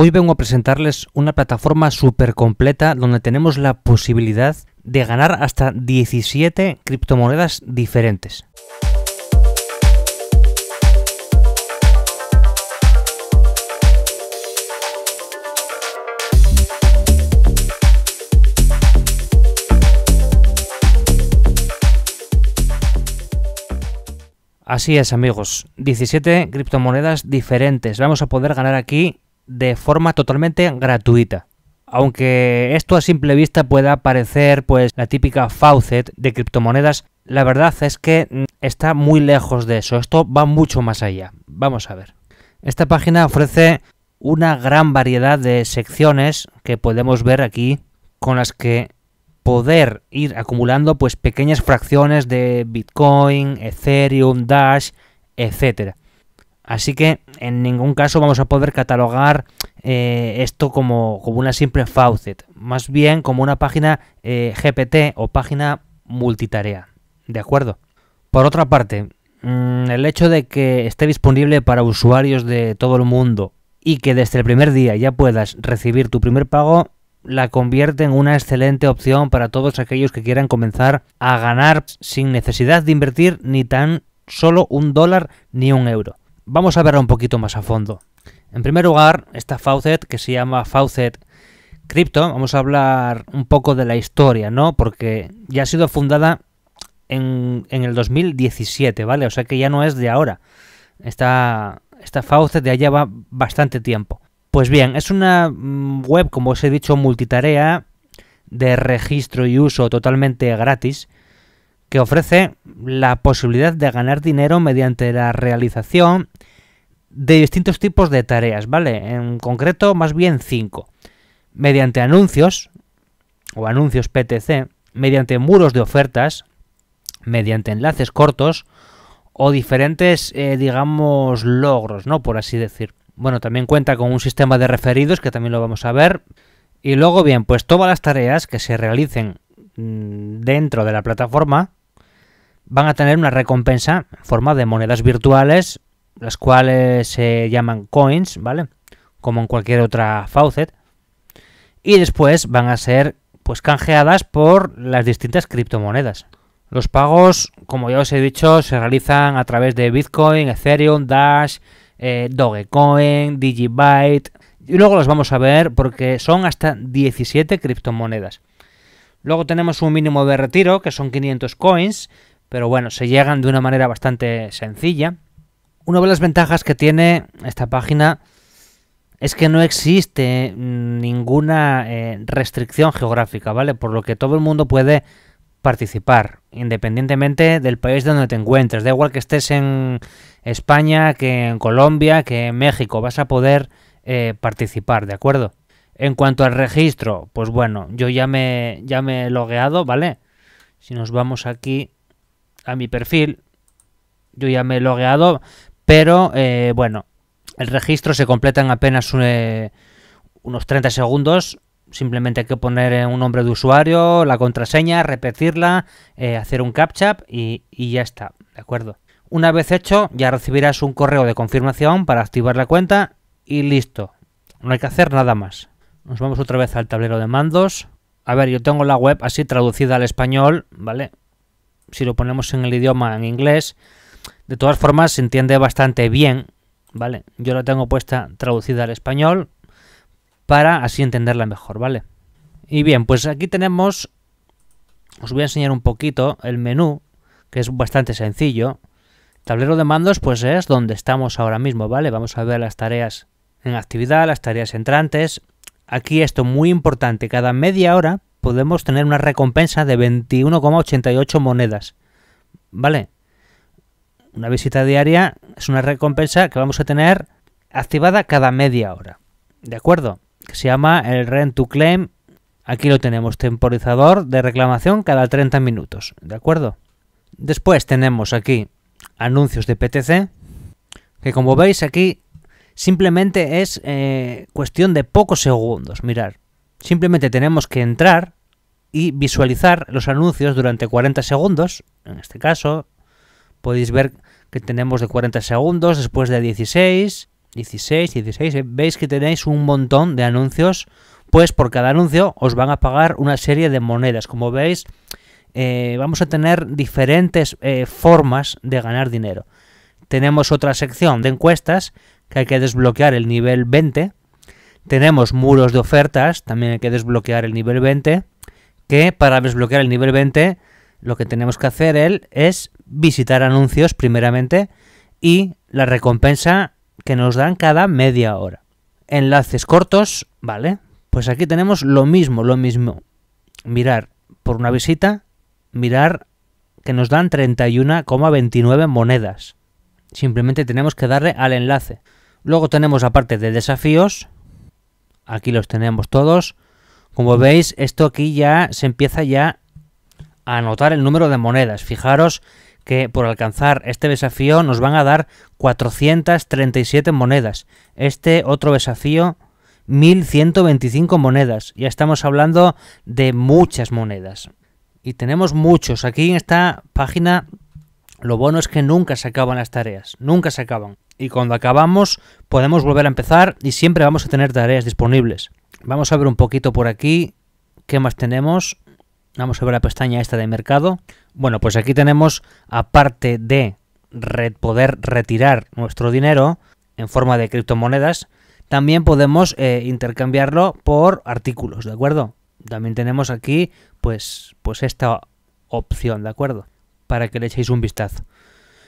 Hoy vengo a presentarles una plataforma súper completa donde tenemos la posibilidad de ganar hasta 17 criptomonedas diferentes. Así es amigos, 17 criptomonedas diferentes. Vamos a poder ganar aquí de forma totalmente gratuita. Aunque esto a simple vista pueda parecer pues la típica faucet de criptomonedas, la verdad es que mm, está muy lejos de eso, esto va mucho más allá. Vamos a ver. Esta página ofrece una gran variedad de secciones que podemos ver aquí con las que poder ir acumulando pues pequeñas fracciones de Bitcoin, Ethereum, Dash, etcétera. Así que en ningún caso vamos a poder catalogar eh, esto como, una simple faucet, más bien como una página eh, GPT o página multitarea. ¿De acuerdo? Por otra parte, mm, el hecho de que esté disponible para usuarios de todo el mundo y que desde el primer día ya puedas recibir tu primer pago la convierte en una excelente opción para todos aquellos que quieran comenzar a ganar sin necesidad de invertir ni tan solo un dólar ni un euro. Vamos a verla un poquito más a fondo. En primer lugar, esta Faucet que se llama Faucet Crypto. Vamos a hablar un poco de la historia, ¿no? Porque ya ha sido fundada en, en el 2017, ¿vale? O sea que ya no es de ahora. Esta, esta Faucet de allá va bastante tiempo. Pues bien, es una mm, web, como os he dicho, multitarea de registro y uso totalmente gratis que ofrece la posibilidad de ganar dinero mediante la realización de distintos tipos de tareas, ¿vale? En concreto, más bien cinco. Mediante anuncios, o anuncios PTC, mediante muros de ofertas, mediante enlaces cortos, o diferentes, eh, digamos, logros, ¿no? Por así decir. Bueno, también cuenta con un sistema de referidos, que también lo vamos a ver. Y luego, bien, pues todas las tareas que se realicen mm, dentro de la plataforma van a tener una recompensa en forma de monedas virtuales, las cuales se llaman coins, ¿vale? Como en cualquier otra faucet. Y después van a ser pues canjeadas por las distintas criptomonedas. Los pagos, como ya os he dicho, se realizan a través de Bitcoin, Ethereum, Dash, eh, Dogecoin, Digibyte. Y luego los vamos a ver porque son hasta 17 criptomonedas. Luego tenemos un mínimo de retiro, que son 500 coins, pero bueno, se llegan de una manera bastante sencilla. Una de las ventajas que tiene esta página es que no existe ninguna eh, restricción geográfica, ¿vale? Por lo que todo el mundo puede participar, independientemente del país donde te encuentres. Da igual que estés en España, que en Colombia, que en México, vas a poder eh, participar, ¿de acuerdo? En cuanto al registro, pues bueno, yo ya me, ya me he logueado, ¿vale? Si nos vamos aquí a mi perfil. Yo ya me he logueado, pero eh, bueno, el registro se completa en apenas eh, unos 30 segundos. Simplemente hay que poner eh, un nombre de usuario, la contraseña, repetirla, hacer un captcha y, y ya está, ¿de acuerdo? Una vez hecho, ya recibirás un correo de confirmación para activar la cuenta y listo. No hay que hacer nada más. Nos vamos otra vez al tablero de mandos. A ver, yo tengo la web así traducida al español, ¿vale? si lo ponemos en el idioma en inglés, de todas formas se entiende bastante bien, ¿vale? Yo la tengo puesta traducida al español para así entenderla mejor, ¿vale? Y bien, pues aquí tenemos, os voy a enseñar un poquito el menú, que es bastante sencillo. Tablero de mandos, pues es donde estamos ahora mismo, ¿vale? Vamos a ver las tareas en actividad, las tareas entrantes. Aquí esto muy importante, cada media hora podemos tener una recompensa de 21,88 monedas. ¿Vale? Una visita diaria es una recompensa que vamos a tener activada cada media hora. ¿De acuerdo? se llama el Rent to Claim. Aquí lo tenemos, temporizador de reclamación cada 30 minutos. ¿De acuerdo? Después tenemos aquí anuncios de PTC. Que como veis aquí simplemente es eh, cuestión de pocos segundos. Mirar, simplemente tenemos que entrar y visualizar los anuncios durante 40 segundos. En este caso, podéis ver que tenemos de 40 segundos, después de 16, 16, 16. Veis que tenéis un montón de anuncios, pues por cada anuncio os van a pagar una serie de monedas. Como veis, eh, vamos a tener diferentes eh, formas de ganar dinero. Tenemos otra sección de encuestas que hay que desbloquear el nivel 20. Tenemos muros de ofertas, también hay que desbloquear el nivel 20 que para desbloquear el nivel 20 lo que tenemos que hacer él es visitar anuncios primeramente y la recompensa que nos dan cada media hora. Enlaces cortos, ¿vale? Pues aquí tenemos lo mismo, lo mismo. Mirar por una visita, mirar que nos dan 31,29 monedas. Simplemente tenemos que darle al enlace. Luego tenemos aparte de desafíos, aquí los tenemos todos, como veis, esto aquí ya se empieza ya a anotar el número de monedas. Fijaros que por alcanzar este desafío nos van a dar 437 monedas. Este otro desafío 1125 monedas. Ya estamos hablando de muchas monedas. Y tenemos muchos. Aquí en esta página lo bueno es que nunca se acaban las tareas. Nunca se acaban. Y cuando acabamos podemos volver a empezar y siempre vamos a tener tareas disponibles. Vamos a ver un poquito por aquí. ¿Qué más tenemos? Vamos a ver la pestaña esta de mercado. Bueno, pues aquí tenemos, aparte de poder retirar nuestro dinero en forma de criptomonedas, también podemos eh, intercambiarlo por artículos, ¿de acuerdo? También tenemos aquí, pues, pues esta opción, ¿de acuerdo? Para que le echéis un vistazo.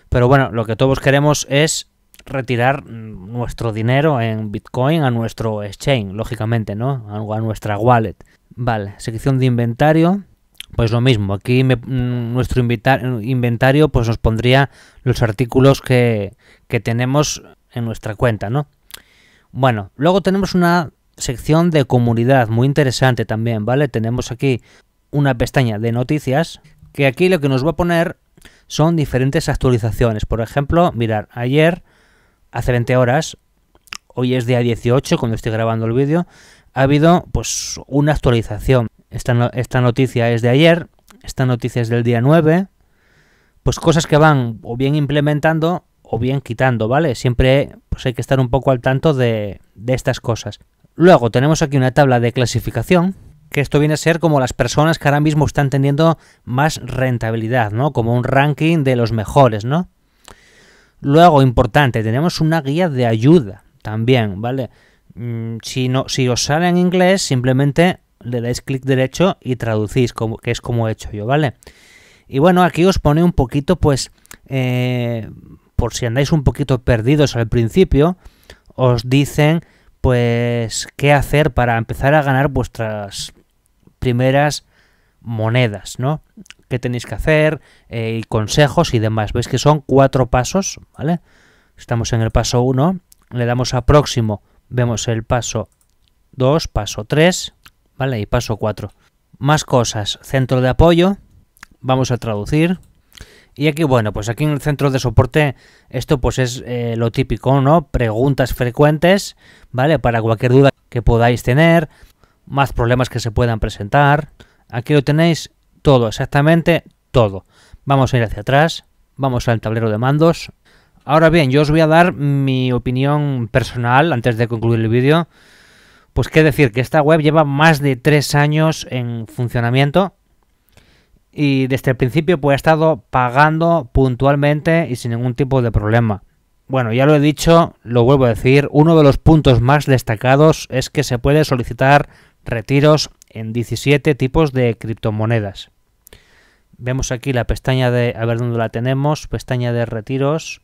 Pero bueno, lo que todos queremos es retirar nuestro dinero en Bitcoin a nuestro exchange, lógicamente, ¿no? A nuestra wallet. Vale, sección de inventario. Pues lo mismo, aquí mm, nuestro inventario pues nos pondría los artículos que, que tenemos en nuestra cuenta, ¿no? Bueno, luego tenemos una sección de comunidad muy interesante también, ¿vale? Tenemos aquí una pestaña de noticias que aquí lo que nos va a poner son diferentes actualizaciones. Por ejemplo, mirar, ayer hace 20 horas, hoy es día 18 cuando estoy grabando el vídeo, ha habido pues una actualización. Esta, esta noticia es de ayer, esta noticia es del día 9, pues cosas que van o bien implementando o bien quitando, ¿vale? Siempre pues hay que estar un poco al tanto de, de estas cosas. Luego tenemos aquí una tabla de clasificación, que esto viene a ser como las personas que ahora mismo están teniendo más rentabilidad, ¿no? Como un ranking de los mejores, ¿no? Luego, importante, tenemos una guía de ayuda también, ¿vale? Mm, si, no, si os sale en inglés, simplemente le dais clic derecho y traducís, como, que es como he hecho yo, ¿vale? Y bueno, aquí os pone un poquito, pues, eh, por si andáis un poquito perdidos al principio, os dicen, pues, qué hacer para empezar a ganar vuestras primeras monedas, ¿no? qué tenéis que hacer, eh, consejos y demás. Veis que son cuatro pasos, ¿vale? Estamos en el paso 1, le damos a próximo, vemos el paso 2, paso 3, ¿vale? Y paso 4. Más cosas, centro de apoyo, vamos a traducir. Y aquí, bueno, pues aquí en el centro de soporte esto pues es eh, lo típico, ¿no? Preguntas frecuentes, ¿vale? Para cualquier duda que podáis tener, más problemas que se puedan presentar. Aquí lo tenéis todo, exactamente todo. Vamos a ir hacia atrás, vamos al tablero de mandos. Ahora bien, yo os voy a dar mi opinión personal antes de concluir el vídeo. Pues qué decir, que esta web lleva más de tres años en funcionamiento y desde el principio pues, ha estado pagando puntualmente y sin ningún tipo de problema. Bueno, ya lo he dicho, lo vuelvo a decir, uno de los puntos más destacados es que se puede solicitar retiros en 17 tipos de criptomonedas. Vemos aquí la pestaña de, a ver dónde la tenemos, pestaña de retiros.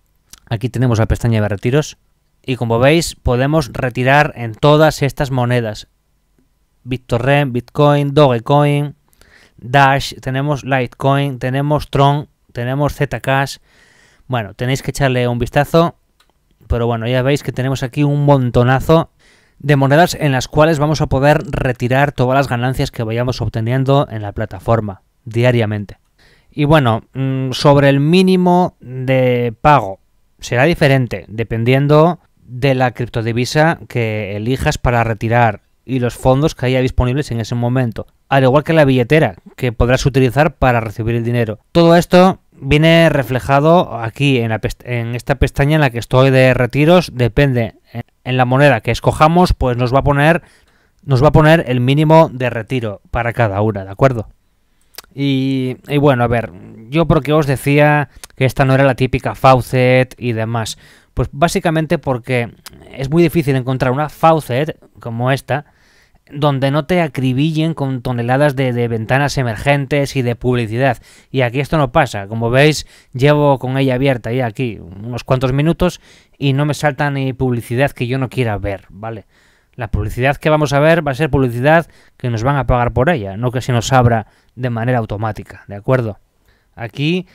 Aquí tenemos la pestaña de retiros. Y como veis, podemos retirar en todas estas monedas. BitTorrent, Bitcoin, Dogecoin, Dash, tenemos Litecoin, tenemos Tron, tenemos Zcash. Bueno, tenéis que echarle un vistazo. Pero bueno, ya veis que tenemos aquí un montonazo de monedas en las cuales vamos a poder retirar todas las ganancias que vayamos obteniendo en la plataforma diariamente. Y bueno, mm, sobre el mínimo de pago, será diferente dependiendo de la criptodivisa que elijas para retirar y los fondos que haya disponibles en ese momento, al igual que la billetera que podrás utilizar para recibir el dinero. Todo esto viene reflejado aquí en, en esta pestaña en la que estoy de retiros, depende en la moneda que escojamos, pues nos va a poner nos va a poner el mínimo de retiro para cada una, ¿de acuerdo? Y, y, bueno, a ver, yo porque os decía que esta no era la típica faucet y demás. Pues básicamente porque es muy difícil encontrar una faucet como esta donde no te acribillen con toneladas de, ventanas emergentes y de publicidad. Y aquí esto no pasa. Como veis, llevo con ella abierta ya aquí unos cuantos minutos y no me salta ni publicidad que yo no quiera ver, ¿vale? La publicidad que vamos a ver va a ser publicidad que nos van a pagar por ella, no que se nos abra de manera automática, ¿de acuerdo? Aquí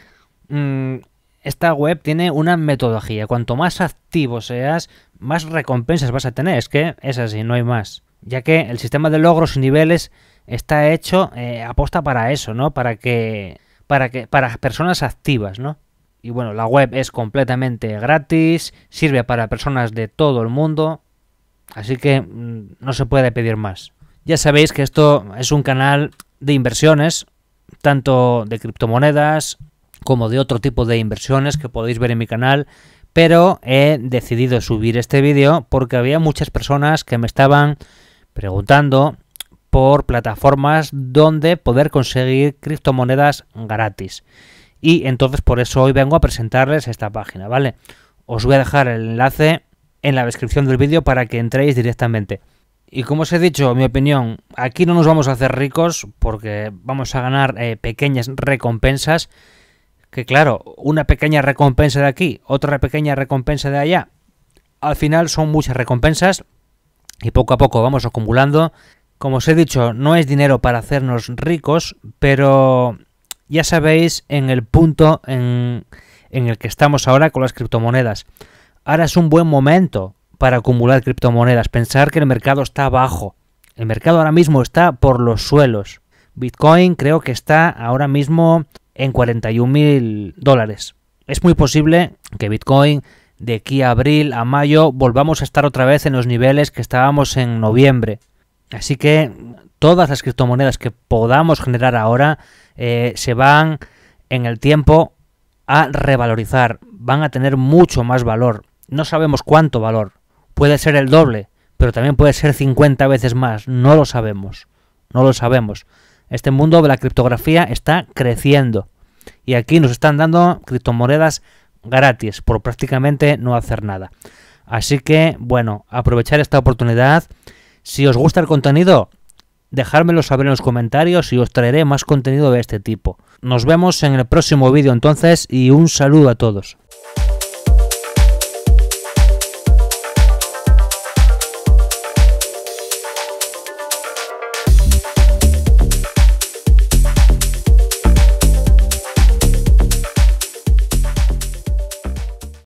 mm, esta web tiene una metodología. Cuanto más activo seas, más recompensas vas a tener. Es que es así, no hay más ya que el sistema de logros y niveles está hecho eh, aposta para eso, ¿no? Para que para que para personas activas, ¿no? Y bueno, la web es completamente gratis, sirve para personas de todo el mundo, así que mm, no se puede pedir más. Ya sabéis que esto es un canal de inversiones, tanto de criptomonedas como de otro tipo de inversiones que podéis ver en mi canal, pero he decidido subir este vídeo porque había muchas personas que me estaban preguntando por plataformas donde poder conseguir criptomonedas gratis. Y entonces por eso hoy vengo a presentarles esta página, ¿vale? Os voy a dejar el enlace en la descripción del vídeo para que entréis directamente. Y como os he dicho, mi opinión, aquí no nos vamos a hacer ricos porque vamos a ganar eh, pequeñas recompensas. Que claro, una pequeña recompensa de aquí, otra pequeña recompensa de allá. Al final son muchas recompensas y poco a poco vamos acumulando. Como os he dicho, no es dinero para hacernos ricos, pero ya sabéis en el punto en, el que estamos ahora con las criptomonedas. Ahora es un buen momento para acumular criptomonedas. Pensar que el mercado está bajo. El mercado ahora mismo está por los suelos. Bitcoin creo que está ahora mismo en 41 mil dólares. Es muy posible que Bitcoin de aquí a abril a mayo volvamos a estar otra vez en los niveles que estábamos en noviembre. Así que todas las criptomonedas que podamos generar ahora eh, se van en el tiempo a revalorizar, van a tener mucho más valor. No sabemos cuánto valor, puede ser el doble, pero también puede ser 50 veces más, no lo sabemos, no lo sabemos. Este mundo de la criptografía está creciendo y aquí nos están dando criptomonedas gratis por prácticamente no hacer nada. Así que, bueno, aprovechar esta oportunidad. Si os gusta el contenido, dejármelo saber en los comentarios y os traeré más contenido de este tipo. Nos vemos en el próximo vídeo entonces y un saludo a todos.